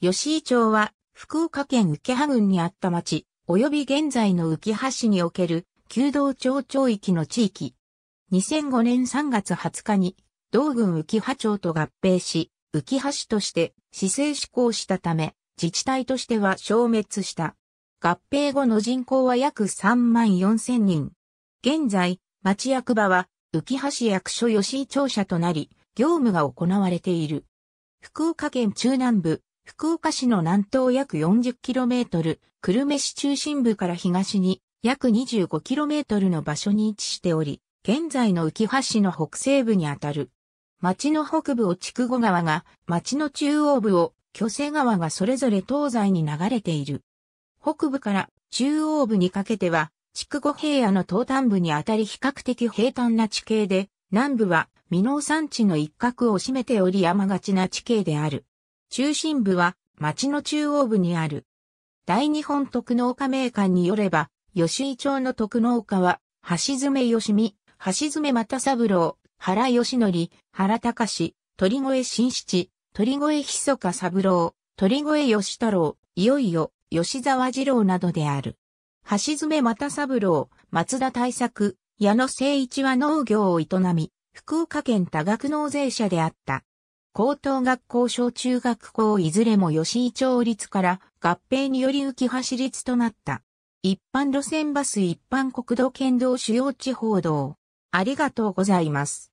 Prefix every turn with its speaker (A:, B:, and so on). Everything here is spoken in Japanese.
A: 吉
B: 井町は、福岡県浮羽郡にあった町、及び現在の浮羽市における、旧道町町域の地域。2005年3月20日に、同郡浮羽町と合併し、浮羽市として市政施行したため、自治体としては消滅した。合併後の人口は約3万4千人。現在、町役場は、浮羽市役所吉井庁舎となり、業務が行われている。福岡県中南部、福岡市の南東約 40km、久留米市中心部から東に約 25km の場所に位置しており、現在の浮橋市の北西部にあたる。町の北部を筑後川が、町の中央部を巨瀬川がそれぞれ東西に流れている。北部から中央部にかけては、筑後平野の東端部にあたり比較的平坦な地形で、南部は、美濃山地の一角を占めており山がちな地形である。中心部は町の中央部にある。大日本特農家名館によれば、吉井町の特農家は、橋爪吉美、橋爪又三郎、原義則、原隆、鳥越新七、鳥越密か三郎、鳥越義太郎、いよいよ、吉沢二郎などである。橋爪又三郎、松田大作、矢野誠一は農業を営み、福岡県多額納税者であった。高等学校小中学校いずれも吉井町立から合併により浮き走立となった。一般路線バス一般国土県道主要地方道。ありがとうございます。